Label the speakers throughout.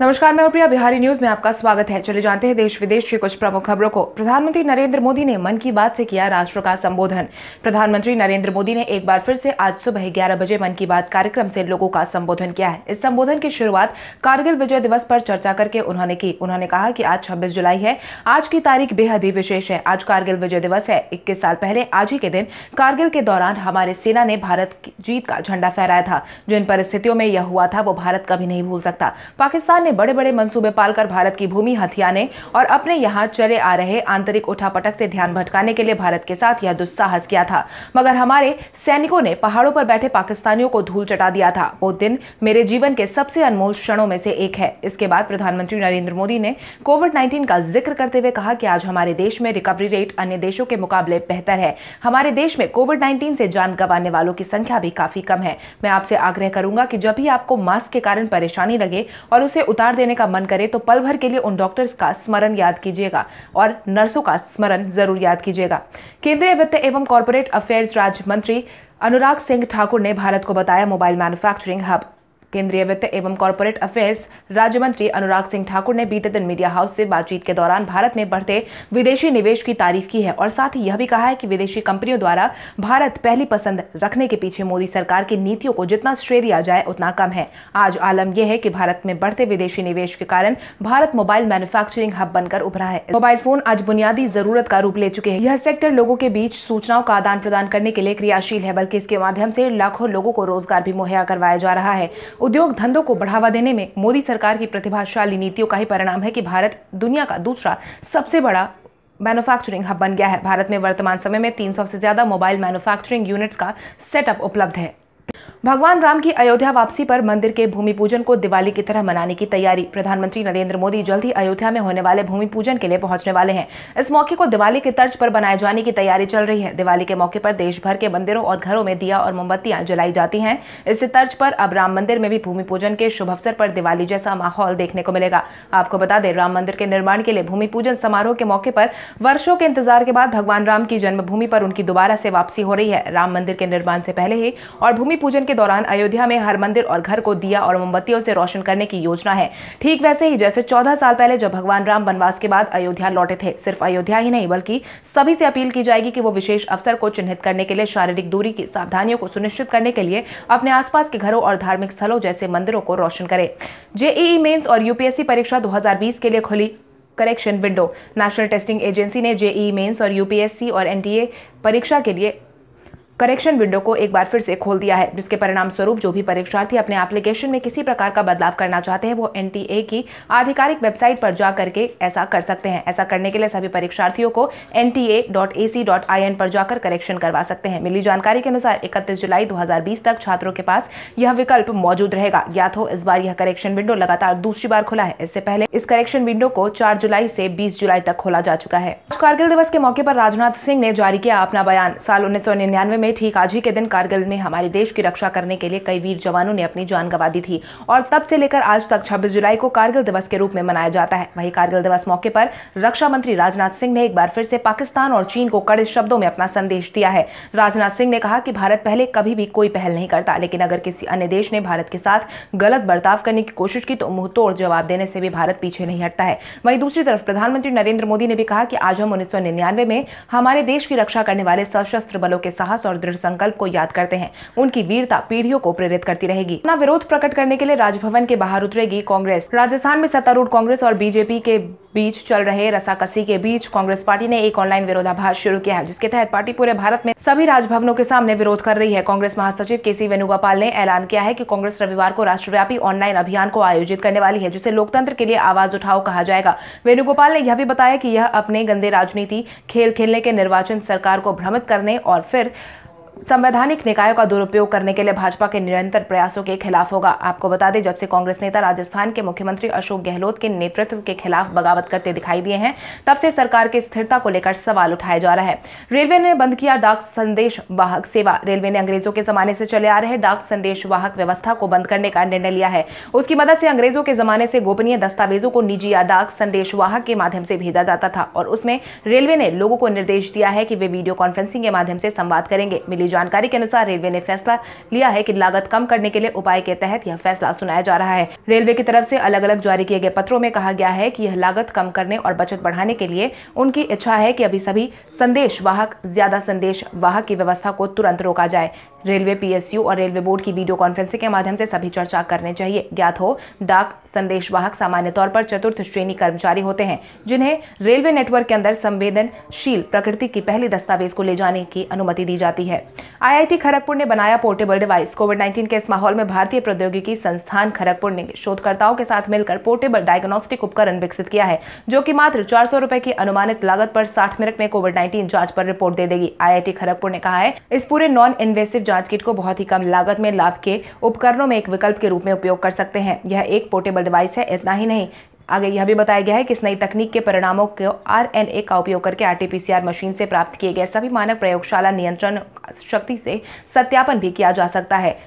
Speaker 1: नमस्कार मैं प्रिया बिहारी न्यूज में आपका स्वागत है चले जानते हैं देश विदेश की कुछ प्रमुख खबरों को प्रधानमंत्री नरेंद्र मोदी ने मन की बात से किया राष्ट्र का संबोधन प्रधानमंत्री नरेंद्र मोदी ने एक बार फिर से आज सुबह ग्यारह बजे मन की बात कार्यक्रम से लोगों का संबोधन किया है इस संबोधन की शुरुआत कारगिल विजय दिवस पर चर्चा करके उन्होंने की उन्होंने कहा की आज छब्बीस जुलाई है आज की तारीख बेहद ही विशेष है आज कारगिल विजय दिवस है इक्कीस साल पहले आज ही के दिन कारगिल के दौरान हमारे सेना ने भारत जीत का झंडा फहराया था जिन परिस्थितियों में यह हुआ था वो भारत कभी नहीं भूल सकता पाकिस्तान ने बड़े बड़े मंसूबे पालकर भारत की भूमि हथियाने और अपने यहाँ चले आ रहे आंतरिक उठापटक से ध्यान भटकाने के लिए भारत के साथ यह दुस्साहस किया था मगर हमारे सैनिकों ने पहाड़ों पर बैठे पाकिस्तानियों को धूल चटा दिया था वो दिन मेरे जीवन के सबसे अनमोल क्षणों में से एक है इसके बाद प्रधानमंत्री नरेंद्र मोदी ने कोविड नाइन्टीन का जिक्र करते हुए कहा कि आज हमारे देश में रिकवरी रेट अन्य देशों के मुकाबले बेहतर है हमारे देश में कोविड नाइन्टीन से जान गंवाने वालों की संख्या भी काफी कम है मैं आपसे आग्रह करूंगा कि जब भी आपको मास्क के कारण परेशानी लगे और उसे उतार देने का मन करे तो पल भर के लिए उन डॉक्टर्स का स्मरण याद कीजिएगा और नर्सों का स्मरण जरूर याद कीजिएगा केंद्रीय वित्त एवं कॉरपोरेट अफेयर्स राज्य मंत्री अनुराग सिंह ठाकुर ने भारत को बताया मोबाइल मैन्युफैक्चरिंग हब केंद्रीय वित्त एवं कॉरपोरेट अफेयर्स राज्य मंत्री अनुराग सिंह ठाकुर ने बीते दिन मीडिया हाउस से बातचीत के दौरान भारत में बढ़ते विदेशी निवेश की तारीफ की है और साथ ही यह भी कहा है कि विदेशी कंपनियों द्वारा भारत पहली पसंद रखने के पीछे मोदी सरकार की नीतियों को जितना श्रेय दिया जाए उतना कम है आज आलम यह है की भारत में बढ़ते विदेशी निवेश के कारण भारत मोबाइल मैन्युफैक्चरिंग हब बनकर उभरा है मोबाइल फोन आज बुनियादी जरूरत का रूप ले चुके हैं यह सेक्टर लोगों के बीच सूचनाओं का आदान प्रदान करने के लिए क्रियाशील है बल्कि इसके माध्यम से लाखों लोगों को रोजगार भी मुहैया करवाया जा रहा है उद्योग धंधों को बढ़ावा देने में मोदी सरकार की प्रतिभाशाली नीतियों का ही परिणाम है कि भारत दुनिया का दूसरा सबसे बड़ा मैन्युफैक्चरिंग हब बन गया है भारत में वर्तमान समय में 300 से ज़्यादा मोबाइल मैन्युफैक्चरिंग यूनिट्स का सेटअप उपलब्ध है भगवान राम की अयोध्या वापसी पर मंदिर के भूमि पूजन को दिवाली की तरह मनाने की तैयारी प्रधानमंत्री नरेंद्र मोदी जल्द ही अयोध्या में होने वाले भूमि पूजन के लिए पहुंचने वाले हैं इस मौके को दिवाली के तर्ज पर बनाए जाने की तैयारी चल रही है दिवाली के मौके पर देश भर के मंदिरों और घरों में दिया और मोमबत्तियां जलाई जाती हैं इसी तर्ज पर अब राम मंदिर में भी भूमि पूजन के शुभ अवसर पर दिवाली जैसा माहौल देखने को मिलेगा आपको बता दें राम मंदिर के निर्माण के लिए भूमि पूजन समारोह के मौके पर वर्षों के इंतजार के बाद भगवान राम की जन्मभूमि पर उनकी दोबारा से वापसी हो रही है राम मंदिर के निर्माण से पहले ही और भूमि पूजन पूजन के दौरान अयोध्या में हर मंदिर और घर को दिया और मोमबत्तियों से रोशन करने की योजना है ठीक वैसे ही जैसे चौदह साल पहले जब भगवान राम वनवास के बाद अयोध्या लौटे थे सिर्फ अयोध्या ही नहीं बल्कि सभी से अपील की जाएगी कि वो विशेष अवसर को चिन्हित करने के लिए शारीरिक दूरी की सावधानियों को सुनिश्चित करने के लिए अपने आसपास के घरों और धार्मिक स्थलों जैसे मंदिरों को रोशन करे जेईई मेन्स और यूपीएससी परीक्षा 2020 के लिए खुली correction window national testing agency ने जेई मेंस और यूपीएससी और एनटीए परीक्षा के लिए करेक्शन विंडो को एक बार फिर से खोल दिया है जिसके परिणाम स्वरूप जो भी परीक्षार्थी अपने एप्लीकेशन में किसी प्रकार का बदलाव करना चाहते हैं वो एन की आधिकारिक वेबसाइट पर जा करके ऐसा कर सकते हैं ऐसा करने के लिए सभी परीक्षार्थियों को एन पर जाकर करेक्शन करवा सकते हैं मिली जानकारी के अनुसार इकतीस जुलाई दो तक छात्रों के पास यह विकल्प मौजूद रहेगा ज्ञात हो इस बार यह करेक्शन विंडो लगातार दूसरी बार खुला है इससे पहले इस करेक्शन विंडो को चार जुलाई से बीस जुलाई तक खोला जा चुका है कारगिल दिवस के मौके पर राजनाथ सिंह ने जारी किया अपना बयान साल उन्नीस में में ठीक आज ही के दिन कारगिल में हमारे देश की रक्षा करने के लिए कई वीर जवानों ने अपनी जान गंवा दी थी और तब से लेकर आज तक छब्बीस जुलाई को कारगिल दिवस के रूप में मनाया जाता है वही कारगिल दिवस मौके पर रक्षा मंत्री राजनाथ सिंह ने एक बार फिर से पाकिस्तान और चीन को कड़े शब्दों में अपना संदेश दिया है राजनाथ सिंह ने कहा कि भारत पहले कभी भी कोई पहल नहीं करता लेकिन अगर किसी अन्य देश ने भारत के साथ गलत बर्ताव करने की कोशिश की तो मुंह तोड़ जवाब देने से भी भारत पीछे नहीं हटता है वहीं दूसरी तरफ प्रधानमंत्री नरेंद्र मोदी ने भी कहा कि आज हम उन्नीस में हमारे देश की रक्षा करने वाले सशस्त्र बलों के साहस और और दृढ़ संकल्प को याद करते हैं उनकी वीरता पीढ़ियों को प्रेरित करती रहेगी अपना विरोध प्रकट करने के लिए राजभवन के बाहर उतरेगी कांग्रेस राजस्थान में सत्तारूढ़ कांग्रेस और बीजेपी के बीच चल रहे रसाकसी के बीच कांग्रेस पार्टी ने एक ऑनलाइन विरोधाभास शुरू किया है जिसके तहत पार्टी पूरे भारत में सभी राजभवनों के सामने विरोध कर रही है कांग्रेस महासचिव के सी वेणुगोपाल ने ऐलान किया है कि कांग्रेस रविवार को राष्ट्रव्यापी ऑनलाइन अभियान को आयोजित करने वाली है जिसे लोकतंत्र के लिए आवाज उठाओ कहा जाएगा वेणुगोपाल ने यह भी बताया कि यह अपने गंदे राजनीति खेल खेलने के निर्वाचन सरकार को भ्रमित करने और फिर संवैधानिक निकायों का दुरुपयोग करने के लिए भाजपा के निरंतर प्रयासों के खिलाफ होगा आपको बता दें जब से कांग्रेस नेता राजस्थान के मुख्यमंत्री अशोक गहलोत के नेतृत्व के खिलाफ बगावत करते दिखाई दिए हैं तब से सरकार की स्थिरता को लेकर सवाल उठाया जा रहा है रेलवे ने बंद किया डाक संदेश वाहक सेवा रेलवे ने अंग्रेजों के जमाने से चले आ रहे डाक संदेश वाहक व्यवस्था को बंद करने का निर्णय लिया है उसकी मदद से अंग्रेजों के जमाने से गोपनीय दस्तावेजों को निजी या डाक संदेश वाहक के माध्यम से भेजा जाता था और उसमें रेलवे ने लोगों को निर्देश दिया है कि वे वीडियो कॉन्फ्रेंसिंग के माध्यम से संवाद करेंगे मिली मिली जानकारी के अनुसार रेलवे ने फैसला लिया है कि लागत कम करने के लिए उपाय के तहत यह फैसला सुनाया जा रहा है रेलवे की तरफ से अलग अलग जारी किए गए पत्रों में कहा गया है कि यह लागत कम करने और बचत बढ़ाने के लिए उनकी इच्छा है कि अभी सभी संदेश वाहक ज्यादा संदेश वाहक की व्यवस्था को तुरंत रोका जाए रेलवे पीएसयू और रेलवे बोर्ड की वीडियो कॉन्फ्रेंसिंग के माध्यम से सभी चर्चा करने चाहिए ज्ञात हो डाक संदेशवाहक सामान्य तौर पर चतुर्थ श्रेणी कर्मचारी होते हैं जिन्हें रेलवे नेटवर्क के अंदर संवेदनशील प्रकृति की पहली दस्तावेज को ले जाने की अनुमति दी जाती है आईआईटी खड़गपुर ने बनाया पोर्टेबल डिवाइस कोविड नाइन्टीन के इस माहौल में भारतीय प्रौद्योगिकी संस्थान खड़गपुर ने शोधकर्ताओं के साथ मिलकर पोर्टेबल डायग्नोस्टिक उपकरण विकसित किया है जो की मात्र चार सौ की अनुमानित लागत पर साठ मिनट में कोविड नाइन्टीन जांच पर रिपोर्ट दे देगी आई खड़गपुर ने कहा है इस पूरे नॉन इन्वेसिव जांच जांच किट को बहुत ही कम लागत में लाभ के उपकरणों में एक विकल्प के रूप में उपयोग कर सकते हैं यह एक पोर्टेबल डिवाइस है इतना ही नहीं आगे यह भी बताया गया है कि इस नई तकनीक के परिणामों को ए का उपयोग करके आरटीपीसीआर मशीन से प्राप्त किए गए सभी मानक प्रयोगशाला नियंत्रण शक्ति से सत्यापन भी किया जा सकता है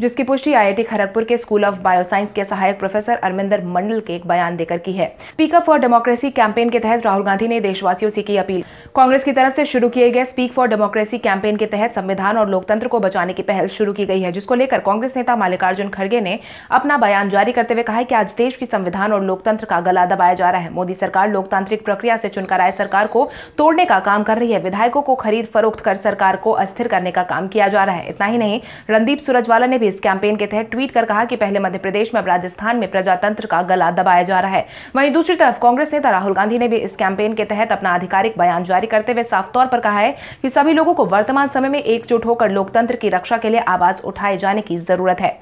Speaker 1: जिसकी पुष्टि आईआईटी खड़गपुर के स्कूल ऑफ बायोसाइंस के सहायक प्रोफेसर अरमिंदर मंडल के एक बयान देकर की है स्पीकर फॉर डेमोक्रेसी कैंपेन के तहत राहुल गांधी ने देशवासियों से की अपील कांग्रेस की तरफ से शुरू किए गए स्पीक फॉर डेमोक्रेसी कैंपेन के तहत संविधान और लोकतंत्र को बचाने की पहल शुरू की गई है जिसको लेकर कांग्रेस नेता मल्लिकार्जुन खड़गे ने अपना बयान जारी करते हुए कहा है कि आज देश की संविधान और लोकतंत्र का गला दबाया जा रहा है मोदी सरकार लोकतांत्रिक प्रक्रिया से चुनकर आए सरकार को तोड़ने का काम कर रही है विधायकों को खरीद फरोख्त कर सरकार को अस्थिर करने का काम किया जा रहा है इतना ही नहीं रणदीप सुरजवाला ने भी इस कैंपेन के तहत ट्वीट कर कहा कि पहले मध्य प्रदेश में अब राजस्थान में प्रजातंत्र का गला दबाया जा रहा है वहीं दूसरी तरफ कांग्रेस नेता राहुल गांधी ने भी इस कैंपेन के तहत अपना आधिकारिक बयान जारी करते हुए साफ तौर पर कहा है कि सभी लोगों को वर्तमान समय में एकजुट होकर लोकतंत्र की रक्षा के लिए आवाज उठाए जाने की जरूरत है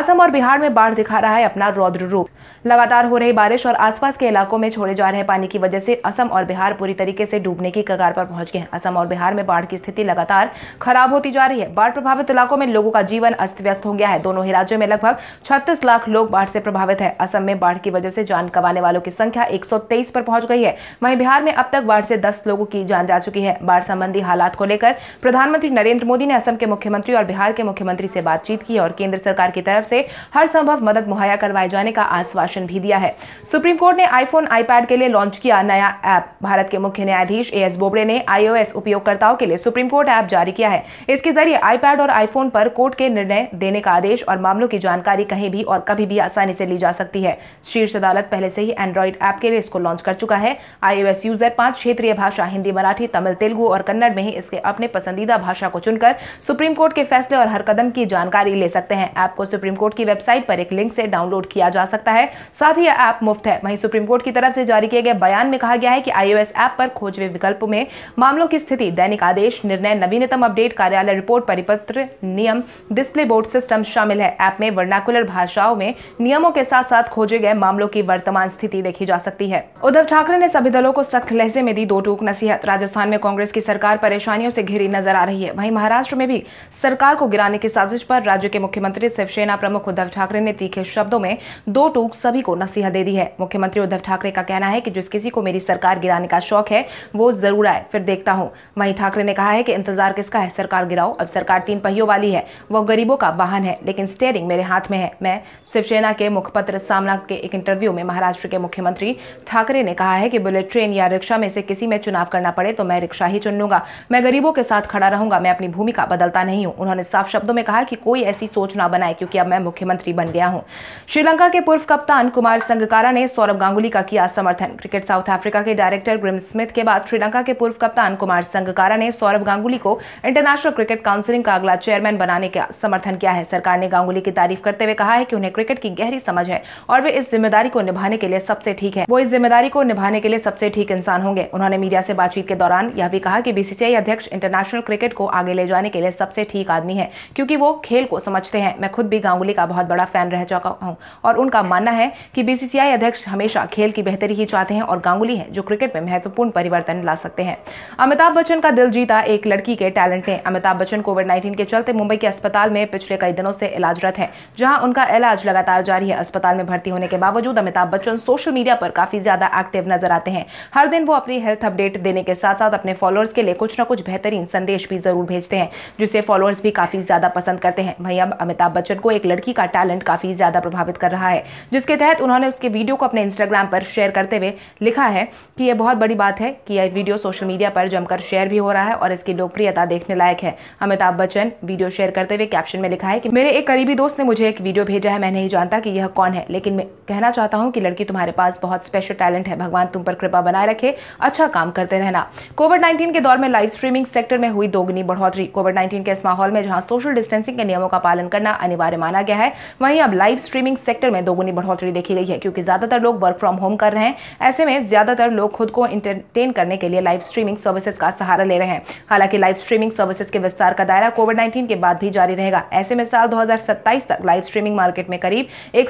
Speaker 1: असम और बिहार में बाढ़ दिखा रहा है अपना रौद्र रूप लगातार हो रही बारिश और आसपास के इलाकों में छोड़े जा रहे पानी की वजह से असम और बिहार पूरी तरीके से डूबने की कगार पर पहुंच गए हैं असम और बिहार में बाढ़ की स्थिति लगातार खराब होती जा रही है बाढ़ प्रभावित इलाकों में लोगों का जीवन अस्त व्यस्त हो गया है दोनों ही राज्यों में लगभग छत्तीस लाख लोग बाढ़ से प्रभावित है असम में बाढ़ की वजह से जान गंवाने वालों की संख्या 123 पर पहुंच गई है वहीं बिहार में अब तक बाढ़ से 10 लोगों की जान जा चुकी है बाढ़ संबंधी हालात को लेकर प्रधानमंत्री नरेंद्र मोदी ने असम के मुख्यमंत्री और बिहार के मुख्यमंत्री से बातचीत की और केंद्र सरकार की तरफ से हर संभव मदद मुहैया करवाए जाने का आश्वासन भी दिया है सुप्रीम कोर्ट ने आईफोन आईपैड के लिए लॉन्च किया नया ऐप भारत के मुख्य न्यायाधीश ए एस बोबड़े ने आईओएस उपयोगकर्ताओं के लिए सुप्रीम कोर्ट ऐप जारी किया है इसके जरिए आईपैड और आईफोन पर कोर्ट के निर्णय देने का का आदेश और मामलों की जानकारी कहीं भी और कभी भी आसानी से ली जा सकती है शीर्ष अदालत पहले से ही एंड्रॉइड ऐप के लिए इसको लॉन्च कर चुका है आईओएस यूजर पांच क्षेत्रीय भाषा हिंदी मराठी तमिल तेलुगु और कन्नड़ में ही इसके अपने पसंदीदा भाषा को चुनकर सुप्रीम कोर्ट के फैसले और हर कदम की जानकारी ले सकते हैं ऐप को सुप्रीम कोर्ट की वेबसाइट पर एक लिंक से डाउनलोड किया जा सकता है साथ ही यह ऐप मुफ्त है वहीं सुप्रीम कोर्ट की तरफ से जारी किए गए बयान में कहा गया है कि आईओएस ऐप पर खोज विकल्प में मामलों की स्थिति दैनिक आदेश निर्णय नवीनतम अपडेट कार्यालय रिपोर्ट परिपत्र नियम डिस्प्ले बोर्ड सिस्टम सिस्टम शामिल है ऐप में वर्नाकुलर भाषाओं में नियमों के साथ साथ खोजे गए मामलों की वर्तमान स्थिति देखी जा सकती है उद्धव ठाकरे ने सभी दलों को सख्त लहजे में दी दो टूक नसीहत राजस्थान में कांग्रेस की सरकार परेशानियों से घिरी नजर आ रही है वहीं महाराष्ट्र में भी सरकार को गिराने की साजिश पर राज्य के मुख्यमंत्री शिवसेना प्रमुख उद्धव ठाकरे ने तीखे शब्दों में दो टूक सभी को नसीहत दे दी है मुख्यमंत्री उद्धव ठाकरे का कहना है कि जिस किसी को मेरी सरकार गिराने का शौक है वो जरूर आए फिर देखता हूँ वहीं ठाकरे ने कहा है कि इंतजार किसका है सरकार गिराओ अब सरकार तीन पहियों वाली है वो गरीबों का बाहर आह्वान है लेकिन स्टेयरिंग मेरे हाथ में है मैं शिवसेना के मुखपत्र सामना के एक इंटरव्यू में महाराष्ट्र के मुख्यमंत्री ठाकरे ने कहा है कि बुलेट ट्रेन या रिक्शा में से किसी में चुनाव करना पड़े तो मैं रिक्शा ही चुन लूंगा मैं गरीबों के साथ खड़ा रहूंगा मैं अपनी भूमिका बदलता नहीं हूं उन्होंने साफ शब्दों में कहा कि कोई ऐसी सोच ना बनाए क्योंकि अब मैं मुख्यमंत्री बन गया हूं श्रीलंका के पूर्व कप्तान कुमार संगकारा ने सौरभ गांगुली का किया समर्थन क्रिकेट साउथ अफ्रीका के डायरेक्टर ग्रिम स्मिथ के बाद श्रीलंका के पूर्व कप्तान कुमार संगकारा ने सौरभ गांगुली को इंटरनेशनल क्रिकेट काउंसिलिंग का अगला चेयरमैन बनाने का समर्थन किया है सरकार ने गांगुली की तारीफ करते हुए कहा है कि उन्हें क्रिकेट की गहरी समझ है और वे इस जिम्मेदारी को निभाने के लिए सबसे ठीक है वो इस जिम्मेदारी को निभाने के लिए सबसे ठीक इंसान होंगे उन्होंने मीडिया से बातचीत के दौरान यह भी कहा कि बीसीसीआई अध्यक्ष इंटरनेशनल क्रिकेट को आगे ले जाने के लिए सबसे ठीक आदमी है क्योंकि वो खेल को समझते हैं मैं खुद भी गांगुली का बहुत बड़ा फैन रह चुका हूँ और उनका मानना है कि बीसीसीआई अध्यक्ष हमेशा खेल की बेहतरी ही चाहते हैं और गांगुली है जो क्रिकेट में महत्वपूर्ण परिवर्तन ला सकते हैं अमिताभ बच्चन का दिल जीता एक लड़की के टैलेंट ने अमिताभ बच्चन कोविड नाइन्टीन के चलते मुंबई के अस्पताल में पिछले कई दिनों से इलाजरत हैं जहां उनका इलाज लगातार जारी है अस्पताल में भर्ती होने के बावजूद अमिताभ बच्चन सोशल मीडिया पर काफी ज्यादा एक्टिव नजर आते हैं हर दिन वो अपनी हेल्थ अपडेट देने के साथ साथ अपने फॉलोअर्स के लिए कुछ न कुछ बेहतरीन संदेश भी जरूर भेजते हैं जिसे फॉलोअर्स भी काफी ज्यादा पसंद करते हैं वही अब अमिताभ बच्चन को एक लड़की का टैलेंट काफी ज्यादा प्रभावित कर रहा है जिसके तहत उन्होंने उसके वीडियो को अपने इंस्टाग्राम पर शेयर करते हुए लिखा है कि यह बहुत बड़ी बात है कि यह वीडियो सोशल मीडिया पर जमकर शेयर भी हो रहा है और इसकी लोकप्रियता देखने लायक है अमिताभ बच्चन वीडियो शेयर करते हुए कैप्शन में लिखा है कि कि मेरे एक करीबी दोस्त ने मुझे एक वीडियो भेजा है मैं नहीं जानता कि यह कौन है लेकिन मैं कहना चाहता हूँ कि लड़की तुम्हारे पास बहुत स्पेशल टैलेंट है भगवान तुम पर कृपा बनाए रखे अच्छा काम करते रहना कोविड नाइन्टीन के दौर में लाइव स्ट्रीमिंग सेक्टर में हुई दोगुनी बढ़ोतरी कोविड नाइन्टीन के इस माहौल में जहाँ सोशल डिस्टेंसिंग के नियमों का पालन करना अनिवार्य माना गया है वहीं अब लाइव स्ट्रीमिंग सेक्टर में दोगुनी बढ़ोतरी देखी गई है क्योंकि ज्यादातर लोग वर्क फ्रॉम होम कर रहे हैं ऐसे में ज्यादातर लोग खुद को इंटरटेन करने के लिए लाइव स्ट्रीमिंग सर्विसेज का सहारा ले रहे हैं हालांकि लाइव स्ट्रीमिंग सर्विसेज के विस्तार का दायरा कोविड नाइन्टीन के बाद भी जारी रहेगा ऐसे में साल 2027 तक लाइव स्ट्रीमिंग मार्केट में करीब एक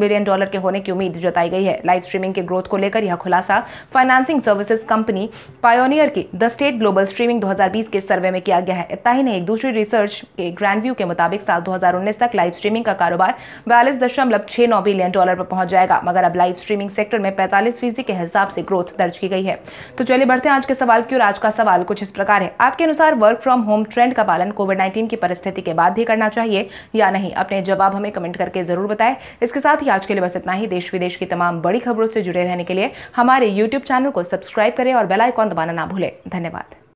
Speaker 1: बिलियन डॉलर के होने की उम्मीद जताई गई है लाइव स्ट्रीमिंग के ग्रोथ को लेकर यह खुलासा फाइनेंसिंग सर्विसेज कंपनी पायोनियर की द स्टेट ग्लोबल स्ट्रीमिंग 2020 के सर्वे में किया गया है इतना ही नहीं एक दूसरी रिसर्च के ग्रैंड व्यू के मुताबिक साल दो तक लाइव स्ट्रीमिंग का कारोबार बयालीस दशमलव छह नौ बिलियन डॉलर पर पहुंच जाएगा मगर अब लाइव स्ट्रीमिंग सेक्टर में पैंतालीस फीसदी के हिसाब से ग्रोथ दर्ज की गई है तो चलिए बढ़ते हैं आज के सवाल की और आज का सवाल कुछ इस प्रकार है आपके अनुसार वर्क फ्रॉम होम ट्रेंड का पालन कोविड नाइन्टीन की परिस्थिति के बाद ही करना चाहिए या नहीं अपने जवाब हमें कमेंट करके ज़रूर बताएं इसके साथ ही आज के लिए बस इतना ही देश विदेश की तमाम बड़ी खबरों से जुड़े रहने के लिए हमारे यूट्यूब चैनल को सब्सक्राइब करें और बेलाइकॉन दबाना ना भूलें धन्यवाद